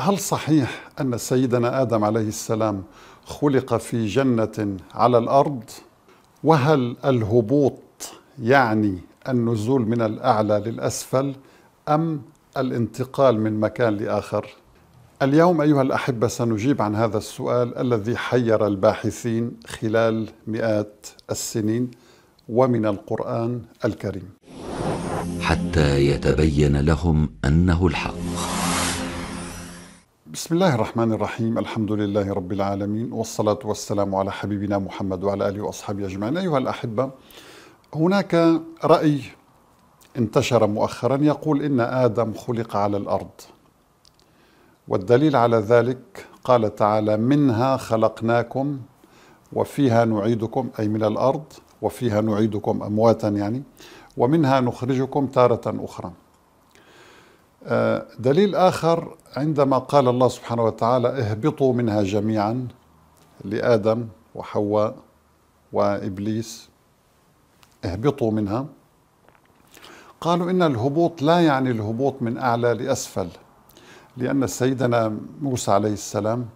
هل صحيح أن سيدنا آدم عليه السلام خلق في جنة على الأرض؟ وهل الهبوط يعني النزول من الأعلى للأسفل أم الانتقال من مكان لآخر؟ اليوم أيها الأحبة سنجيب عن هذا السؤال الذي حير الباحثين خلال مئات السنين ومن القرآن الكريم حتى يتبين لهم أنه الحق بسم الله الرحمن الرحيم الحمد لله رب العالمين والصلاة والسلام على حبيبنا محمد وعلى آله وأصحابه أجمعين أيها الأحبة هناك رأي انتشر مؤخرا يقول إن آدم خلق على الأرض والدليل على ذلك قال تعالى منها خلقناكم وفيها نعيدكم أي من الأرض وفيها نعيدكم أمواتا يعني ومنها نخرجكم تارة أخرى آه، دليل آخر عندما قال الله سبحانه وتعالى اهبطوا منها جميعا لآدم وحواء وإبليس اهبطوا منها قالوا إن الهبوط لا يعني الهبوط من أعلى لأسفل لأن سيدنا موسى عليه السلام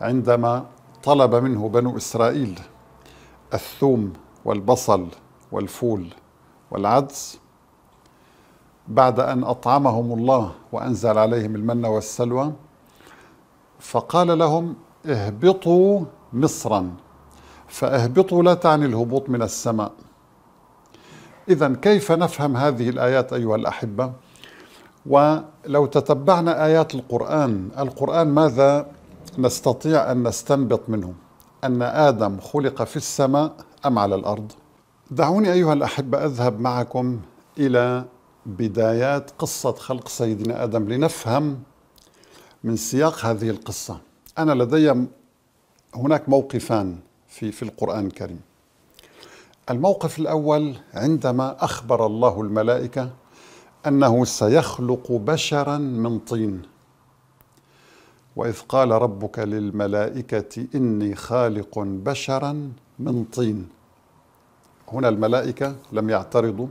عندما طلب منه بنو إسرائيل الثوم والبصل والفول والعدس بعد أن أطعمهم الله وأنزل عليهم المن والسلوى فقال لهم اهبطوا مصرا فاهبطوا لا تعني الهبوط من السماء إذا كيف نفهم هذه الآيات أيها الأحبة ولو تتبعنا آيات القرآن القرآن ماذا نستطيع أن نستنبط منه أن آدم خلق في السماء أم على الأرض دعوني أيها الأحبة أذهب معكم إلى بدايات قصة خلق سيدنا آدم لنفهم من سياق هذه القصة أنا لدي هناك موقفان في, في القرآن الكريم الموقف الأول عندما أخبر الله الملائكة أنه سيخلق بشرا من طين وإذ قال ربك للملائكة إني خالق بشرا من طين هنا الملائكة لم يعترضوا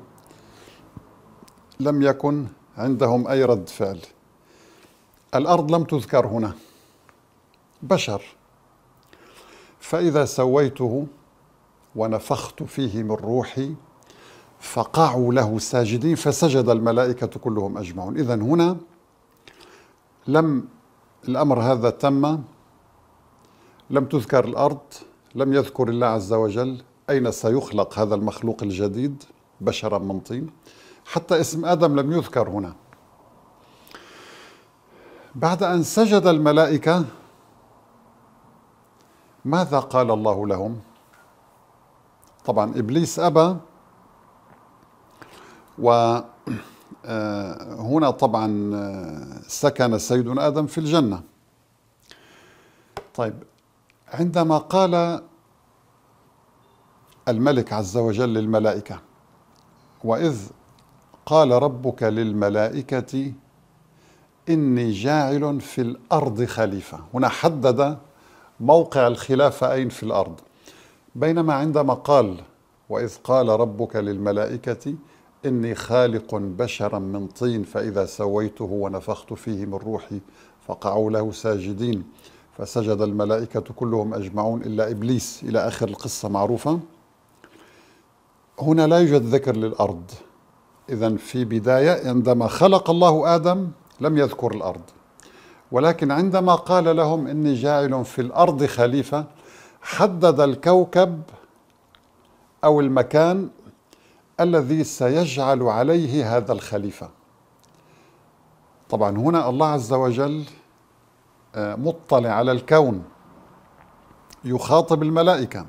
لم يكن عندهم أي رد فعل الأرض لم تذكر هنا بشر فإذا سويته ونفخت فيه من روحي فقعوا له ساجدين فسجد الملائكة كلهم أجمعون إذا هنا لم الأمر هذا تم لم تذكر الأرض لم يذكر الله عز وجل أين سيخلق هذا المخلوق الجديد بشرا من طين حتى اسم آدم لم يذكر هنا بعد أن سجد الملائكة ماذا قال الله لهم؟ طبعا إبليس أبى وهنا آه، طبعا آه، سكن سيدنا آدم في الجنة طيب عندما قال الملك عز وجل للملائكة وإذ قال ربك للملائكة إني جاعل في الأرض خليفة هنا حدد موقع الخلافة أين في الأرض بينما عندما قال وإذ قال ربك للملائكة إني خالق بشرا من طين فإذا سويته ونفخت فيه من روحي فقعوا له ساجدين فسجد الملائكة كلهم أجمعون إلا إبليس إلى آخر القصة معروفة هنا لا يوجد ذكر للأرض إذا في بداية عندما خلق الله آدم لم يذكر الأرض ولكن عندما قال لهم إني جاعل في الأرض خليفة حدد الكوكب أو المكان الذي سيجعل عليه هذا الخليفة طبعا هنا الله عز وجل آه، مطلع على الكون يخاطب الملائكة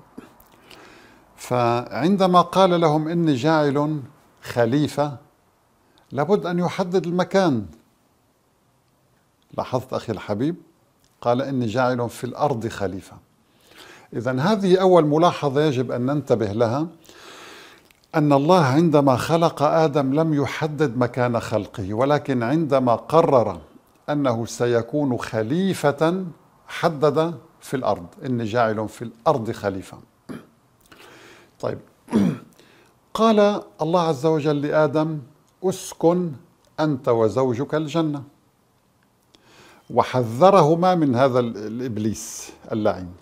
فعندما قال لهم إني جاعل خليفة لابد أن يحدد المكان لاحظت أخي الحبيب قال إني جاعل في الأرض خليفة إذا هذه أول ملاحظة يجب أن ننتبه لها أن الله عندما خلق آدم لم يحدد مكان خلقه ولكن عندما قرر أنه سيكون خليفة حدد في الأرض إني جاعل في الأرض خليفة طيب قال الله عز وجل لادم اسكن انت وزوجك الجنه وحذرهما من هذا الابليس اللعين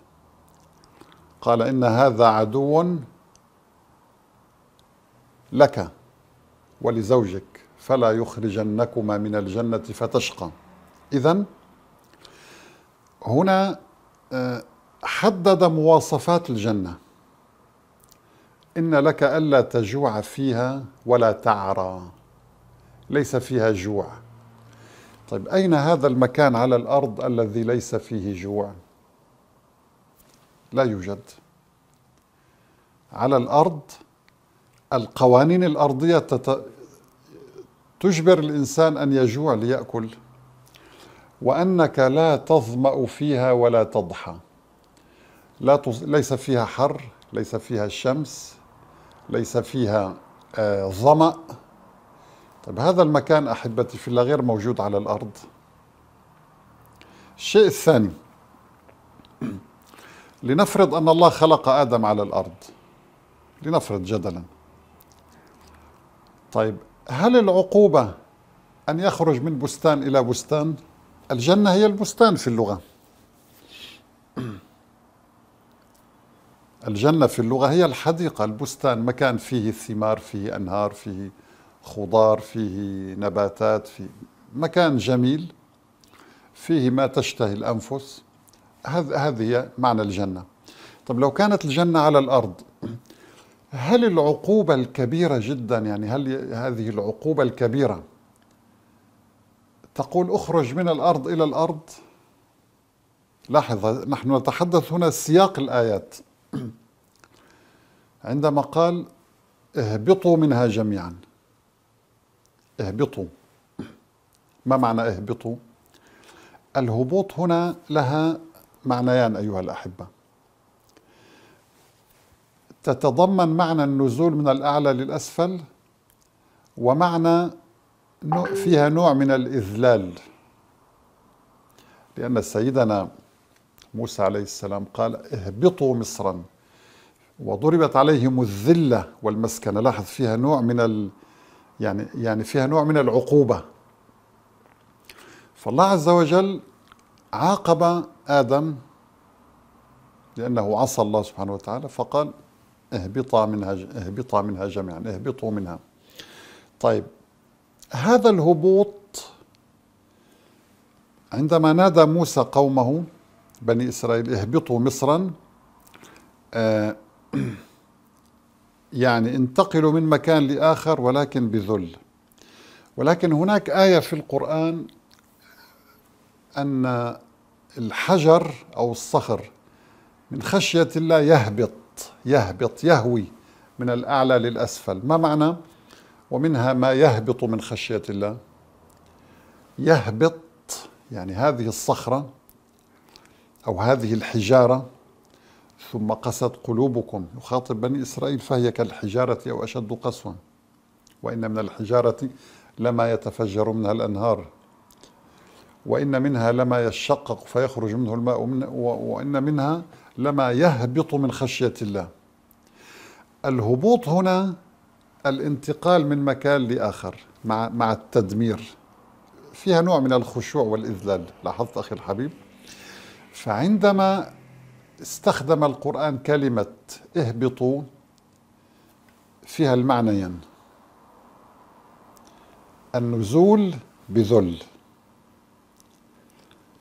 قال ان هذا عدو لك ولزوجك فلا يخرجنكما من الجنه فتشقى اذا هنا آه، حدد مواصفات الجنه إن لك ألا تجوع فيها ولا تعرى ليس فيها جوع طيب أين هذا المكان على الأرض الذي ليس فيه جوع لا يوجد على الأرض القوانين الأرضية تت... تجبر الإنسان أن يجوع ليأكل وأنك لا تظمأ فيها ولا تضحى لا ت... ليس فيها حر ليس فيها الشمس ليس فيها آه، ظمأ طيب هذا المكان أحبتي في الله غير موجود على الأرض الشيء الثاني لنفرض أن الله خلق آدم على الأرض لنفرض جدلا طيب هل العقوبة أن يخرج من بستان إلى بستان؟ الجنة هي البستان في اللغة الجنة في اللغة هي الحديقة البستان مكان فيه ثمار فيه أنهار فيه خضار فيه نباتات فيه مكان جميل فيه ما تشتهي الأنفس هذه هي معنى الجنة طب لو كانت الجنة على الأرض هل العقوبة الكبيرة جدا يعني هل هذه العقوبة الكبيرة تقول اخرج من الأرض إلى الأرض لاحظ نحن نتحدث هنا سياق الآيات عندما قال اهبطوا منها جميعا اهبطوا ما معنى اهبطوا الهبوط هنا لها معنيان ايها الاحبه تتضمن معنى النزول من الاعلى للاسفل ومعنى فيها نوع من الاذلال لان سيدنا موسى عليه السلام قال اهبطوا مصرا وضربت عليهم الذله والمسكنه لاحظ فيها نوع من ال يعني يعني فيها نوع من العقوبه فالله عز وجل عاقب ادم لانه عصى الله سبحانه وتعالى فقال اهبطا منها اهبطا منها جميعا اهبطوا منها طيب هذا الهبوط عندما نادى موسى قومه بني إسرائيل اهبطوا مصرا آه، يعني انتقلوا من مكان لآخر ولكن بذل ولكن هناك آية في القرآن أن الحجر أو الصخر من خشية الله يهبط يهبط يهوي من الأعلى للأسفل ما معنى ومنها ما يهبط من خشية الله يهبط يعني هذه الصخرة أو هذه الحجارة ثم قست قلوبكم يخاطب بني إسرائيل فهي كالحجارة أو أشد قسوة وإن من الحجارة لما يتفجر منها الأنهار وإن منها لما يشقق فيخرج منه الماء وإن منها لما يهبط من خشية الله الهبوط هنا الانتقال من مكان لآخر مع, مع التدمير فيها نوع من الخشوع والإذلال لاحظت أخي الحبيب فعندما استخدم القرآن كلمة اهبطوا فيها المعنيين النزول بذل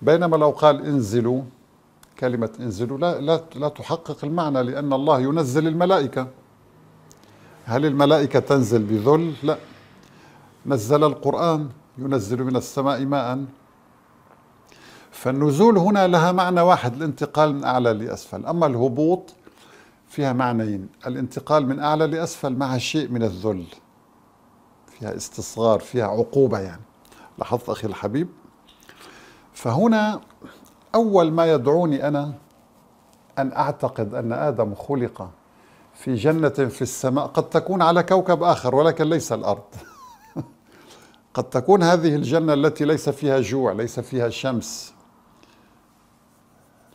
بينما لو قال انزلوا كلمة انزلوا لا, لا, لا تحقق المعنى لأن الله ينزل الملائكة هل الملائكة تنزل بذل؟ لا نزل القرآن ينزل من السماء ماء فالنزول هنا لها معنى واحد الانتقال من أعلى لأسفل أما الهبوط فيها معنيين الانتقال من أعلى لأسفل مع شيء من الذل فيها استصغار فيها عقوبة يعني لاحظت أخي الحبيب فهنا أول ما يدعوني أنا أن أعتقد أن آدم خلق في جنة في السماء قد تكون على كوكب آخر ولكن ليس الأرض قد تكون هذه الجنة التي ليس فيها جوع ليس فيها شمس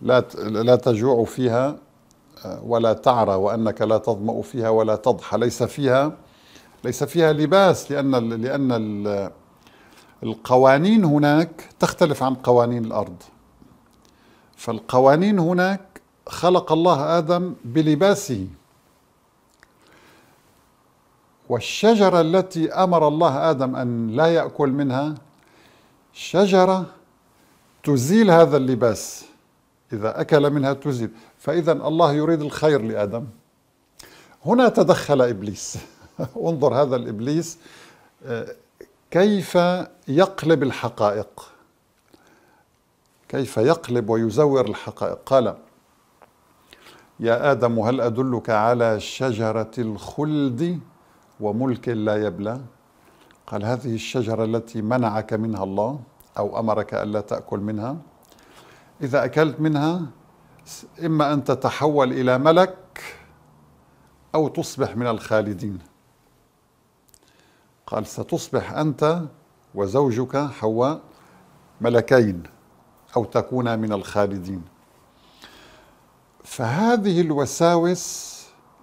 لا لا تجوع فيها آه، ولا تعرى وانك لا تظمأ فيها ولا تضحى ليس فيها ليس فيها لباس لان لان القوانين هناك تختلف عن قوانين الارض فالقوانين هناك خلق الله ادم بلباسه والشجره التي امر الله ادم ان لا ياكل منها شجره تزيل هذا اللباس إذا أكل منها تزل فإذا الله يريد الخير لآدم هنا تدخل إبليس انظر هذا الإبليس كيف يقلب الحقائق كيف يقلب ويزور الحقائق قال يا آدم هل أدلك على شجرة الخلد وملك لا يبلى قال هذه الشجرة التي منعك منها الله أو أمرك ألا تأكل منها إذا أكلت منها إما أن تتحول إلى ملك أو تصبح من الخالدين قال ستصبح أنت وزوجك حواء ملكين أو تكونا من الخالدين فهذه الوساوس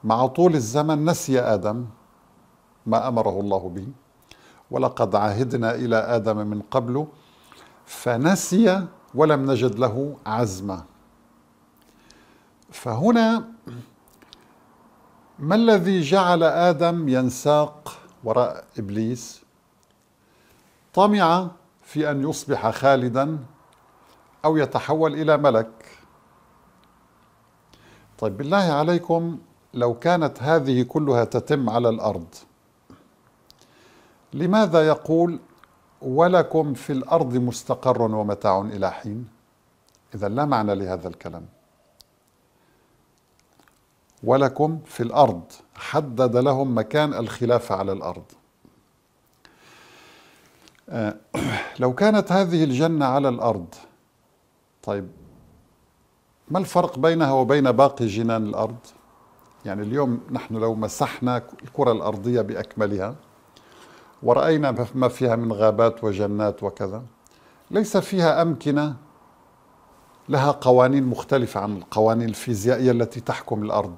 مع طول الزمن نسي آدم ما أمره الله به ولقد عهدنا إلى آدم من قبل فنسي ولم نجد له عزما فهنا ما الذي جعل آدم ينساق وراء إبليس طمع في أن يصبح خالدا أو يتحول إلى ملك طيب بالله عليكم لو كانت هذه كلها تتم على الأرض لماذا يقول ولكم في الارض مستقر ومتاع الى حين اذا لا معنى لهذا الكلام ولكم في الارض حدد لهم مكان الخلافه على الارض آه، لو كانت هذه الجنه على الارض طيب ما الفرق بينها وبين باقي جنان الارض يعني اليوم نحن لو مسحنا الكره الارضيه باكملها ورأينا ما فيها من غابات وجنات وكذا ليس فيها أمكنة لها قوانين مختلفة عن القوانين الفيزيائية التي تحكم الأرض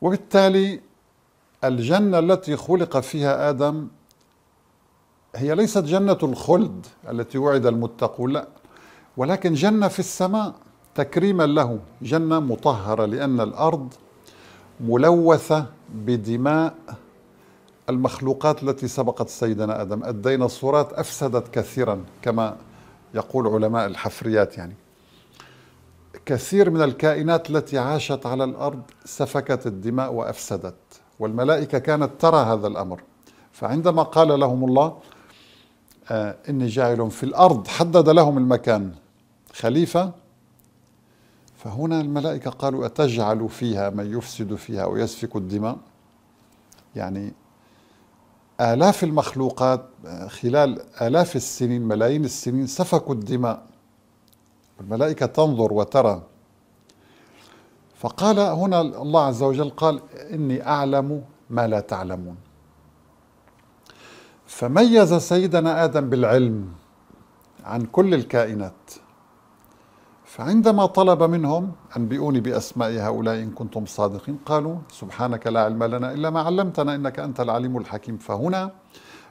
وبالتالي الجنة التي خلق فيها آدم هي ليست جنة الخلد التي وعد المتقون لا ولكن جنة في السماء تكريما له جنة مطهرة لأن الأرض ملوثة بدماء المخلوقات التي سبقت سيدنا ادم، الديناصورات افسدت كثيرا كما يقول علماء الحفريات يعني. كثير من الكائنات التي عاشت على الارض سفكت الدماء وافسدت، والملائكه كانت ترى هذا الامر. فعندما قال لهم الله آه، اني جاعل في الارض حدد لهم المكان خليفه فهنا الملائكة قالوا أتجعل فيها من يفسد فيها ويسفك الدماء يعني آلاف المخلوقات خلال آلاف السنين ملايين السنين سفكوا الدماء الملائكة تنظر وترى فقال هنا الله عز وجل قال إني أعلم ما لا تعلمون فميز سيدنا آدم بالعلم عن كل الكائنات فعندما طلب منهم أنبئوني بأسماء هؤلاء إن كنتم صادقين قالوا سبحانك لا علم لنا إلا ما علمتنا إنك أنت العليم الحكيم فهنا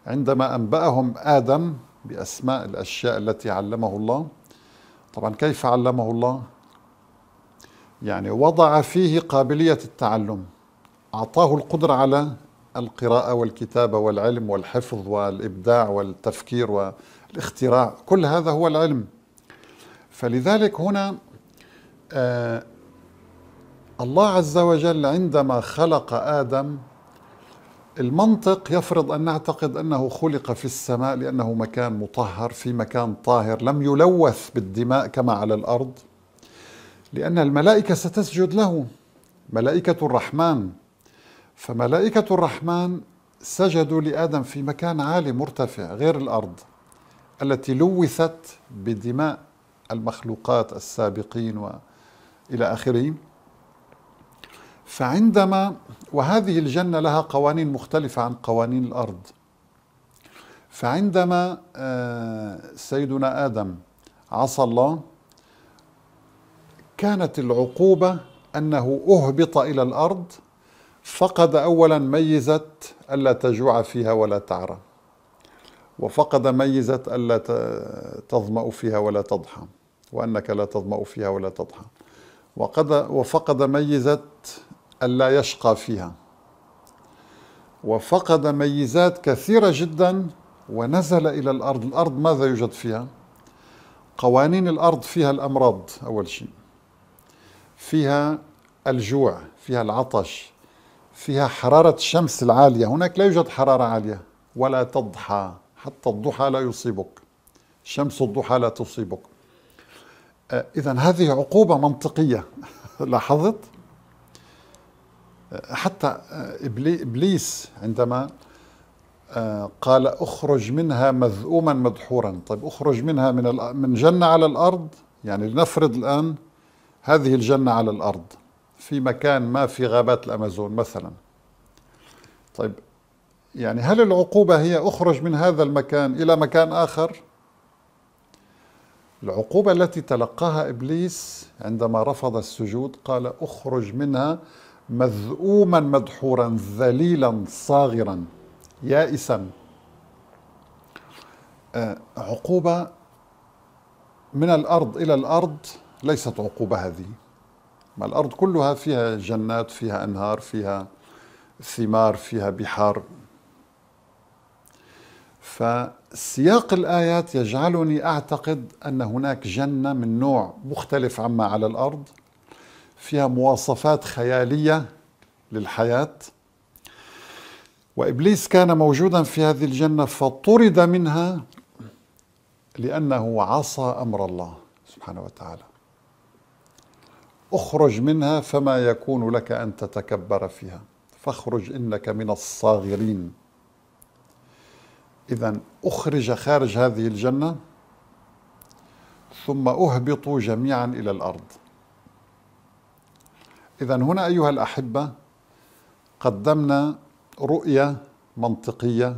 عندما أنبأهم آدم بأسماء الأشياء التي علمه الله طبعا كيف علمه الله يعني وضع فيه قابلية التعلم أعطاه القدرة على القراءة والكتابة والعلم والحفظ والإبداع والتفكير والاختراع كل هذا هو العلم فلذلك هنا آه، الله عز وجل عندما خلق ادم المنطق يفرض ان نعتقد انه خلق في السماء لانه مكان مطهر في مكان طاهر لم يلوث بالدماء كما على الارض لان الملائكه ستسجد له ملائكه الرحمن فملائكه الرحمن سجدوا لادم في مكان عالي مرتفع غير الارض التي لوثت بدماء المخلوقات السابقين وإلى آخره فعندما وهذه الجنة لها قوانين مختلفة عن قوانين الأرض فعندما آه، سيدنا آدم عصى الله كانت العقوبة أنه أهبط إلى الأرض فقد أولا ميزة ألا تجوع فيها ولا تعرى وفقد ميزة ألا تظمأ فيها ولا تضحى وأنك لا تظمأ فيها ولا تضحى وقد وفقد ميزة ألا يشقى فيها وفقد ميزات كثيرة جدا ونزل إلى الأرض الأرض ماذا يوجد فيها؟ قوانين الأرض فيها الأمراض أول شيء فيها الجوع فيها العطش فيها حرارة الشمس العالية هناك لا يوجد حرارة عالية ولا تضحى حتى الضحى لا يصيبك شمس الضحى لا تصيبك آه، إذا هذه عقوبة منطقية لاحظت آه، حتى آه، إبليس عندما قال اخرج منها مذءوما مدحورا طيب اخرج منها من من جنة على الأرض يعني لنفرض الآن هذه الجنة على الأرض في مكان ما في غابات الأمازون مثلا طيب يعني هل العقوبة هي اخرج من هذا المكان إلى مكان آخر؟ العقوبة التي تلقاها إبليس عندما رفض السجود قال أخرج منها مذءوما مدحورا ذليلا صاغرا يائسا آه، عقوبة من الأرض إلى الأرض ليست عقوبة هذه ما الأرض كلها فيها جنات فيها أنهار فيها ثمار فيها بحار ف سياق الآيات يجعلني أعتقد أن هناك جنة من نوع مختلف عما على الأرض فيها مواصفات خيالية للحياة وإبليس كان موجودا في هذه الجنة فطرد منها لأنه عصى أمر الله سبحانه وتعالى اخرج منها فما يكون لك أن تتكبر فيها فاخرج إنك من الصاغرين إذا أخرج خارج هذه الجنة ثم أهبطوا جميعا إلى الأرض إذا هنا أيها الأحبة قدمنا رؤية منطقية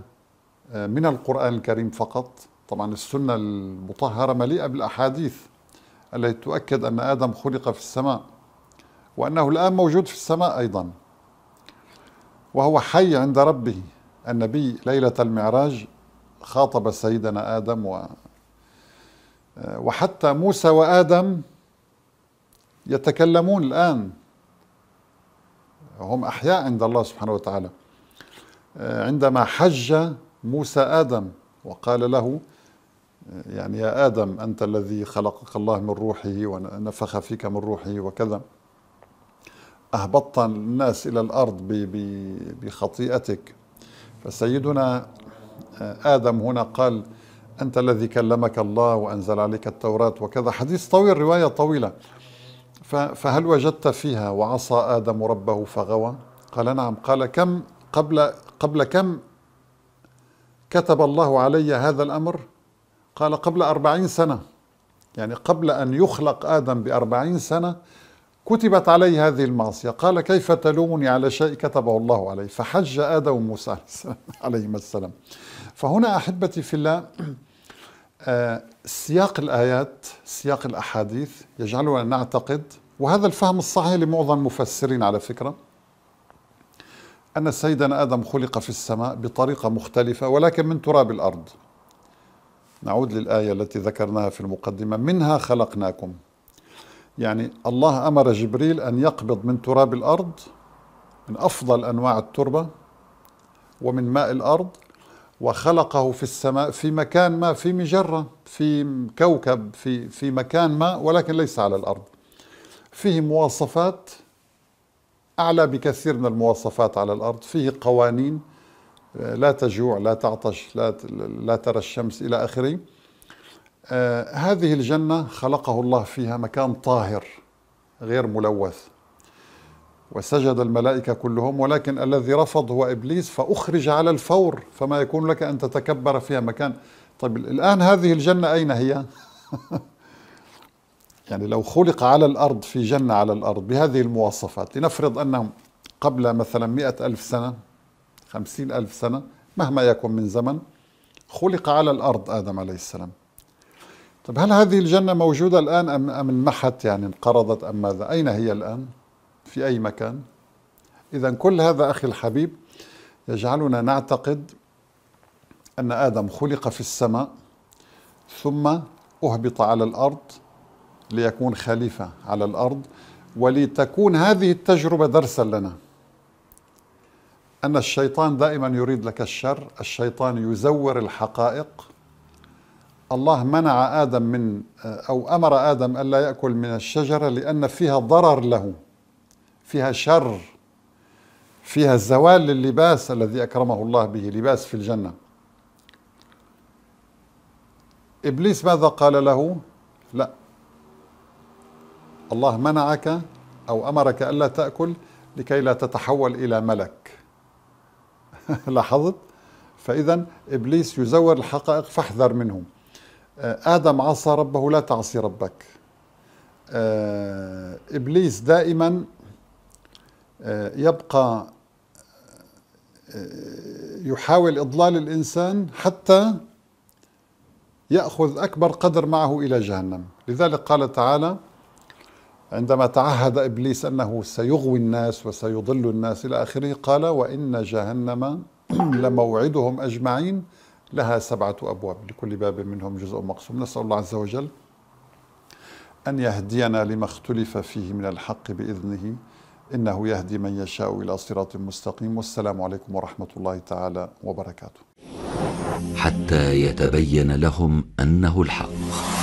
آه، من القرآن الكريم فقط طبعا السنة المطهرة مليئة بالأحاديث التي تؤكد أن آدم خلق في السماء وأنه الآن موجود في السماء أيضا وهو حي عند ربه النبي ليلة المعراج خاطب سيدنا آدم و وحتى موسى وآدم يتكلمون الآن هم أحياء عند الله سبحانه وتعالى آه، عندما حج موسى آدم وقال له آه، يعني يا آدم أنت الذي خلقك الله من روحه ونفخ فيك من روحه وكذا أهبطت الناس إلى الأرض بخطيئتك فسيدنا آه، آدم هنا قال أنت الذي كلمك الله وأنزل عليك التوراة وكذا حديث طويل رواية طويلة فهل وجدت فيها وعصى آدم ربه فغوى قال نعم قال كم قبل قبل كم كتب الله علي هذا الأمر قال قبل أربعين سنة يعني قبل أن يخلق آدم بأربعين سنة كتبت علي هذه المعصية قال كيف تلومني على شيء كتبه الله علي فحج آدم وموسى عليهما السلام فهنا أحبتي في الله آه، سياق الآيات سياق الأحاديث يجعلنا نعتقد وهذا الفهم الصحيح لمعظم المفسرين على فكرة أن سيدنا آدم خلق في السماء بطريقة مختلفة ولكن من تراب الأرض نعود للآية التي ذكرناها في المقدمة منها خلقناكم يعني الله أمر جبريل أن يقبض من تراب الأرض من أفضل أنواع التربة ومن ماء الأرض وخلقه في السماء في مكان ما في مجرة في كوكب في في مكان ما ولكن ليس على الأرض فيه مواصفات أعلى بكثير من المواصفات على الأرض فيه قوانين آه، لا تجوع لا تعطش لا, لا ترى الشمس إلى آخره آه، هذه الجنة خلقه الله فيها مكان طاهر غير ملوث وسجد الملائكة كلهم ولكن الذي رفض هو إبليس فأخرج على الفور فما يكون لك أن تتكبر فيها مكان طيب الآن هذه الجنة أين هي؟ يعني لو خلق على الأرض في جنة على الأرض بهذه المواصفات لنفرض أنه قبل مثلا مئة ألف سنة خمسين ألف سنة مهما يكن من زمن خلق على الأرض آدم عليه السلام طب هل هذه الجنة موجودة الآن أم أم انمحت يعني انقرضت أم ماذا؟ أين هي الآن؟ في أي مكان؟ إذا كل هذا أخي الحبيب يجعلنا نعتقد أن آدم خلق في السماء ثم أهبط على الأرض ليكون خليفة على الأرض ولتكون هذه التجربة درسا لنا أن الشيطان دائما يريد لك الشر الشيطان يزور الحقائق الله منع آدم من أو أمر آدم ألا يأكل من الشجرة لأن فيها ضرر له فيها شر فيها زوال للباس الذي أكرمه الله به لباس في الجنة إبليس ماذا قال له لا الله منعك أو أمرك ألا تأكل لكي لا تتحول إلى ملك لاحظت فإذا إبليس يزور الحقائق فاحذر منه آه، آدم عصى ربه لا تعصي ربك آه، إبليس دائما آه، يبقى يحاول إضلال الإنسان حتى يأخذ أكبر قدر معه إلى جهنم لذلك قال تعالى عندما تعهد إبليس أنه سيغوي الناس وسيضل الناس إلى آخره قال وإن جهنم لموعدهم أجمعين لها سبعة أبواب لكل باب منهم جزء مقسوم نسأل الله عز وجل أن يهدينا لما اختلف فيه من الحق بإذنه إنه يهدي من يشاء إلى صراط مستقيم والسلام عليكم ورحمة الله تعالى وبركاته حتى يتبين لهم أنه الحق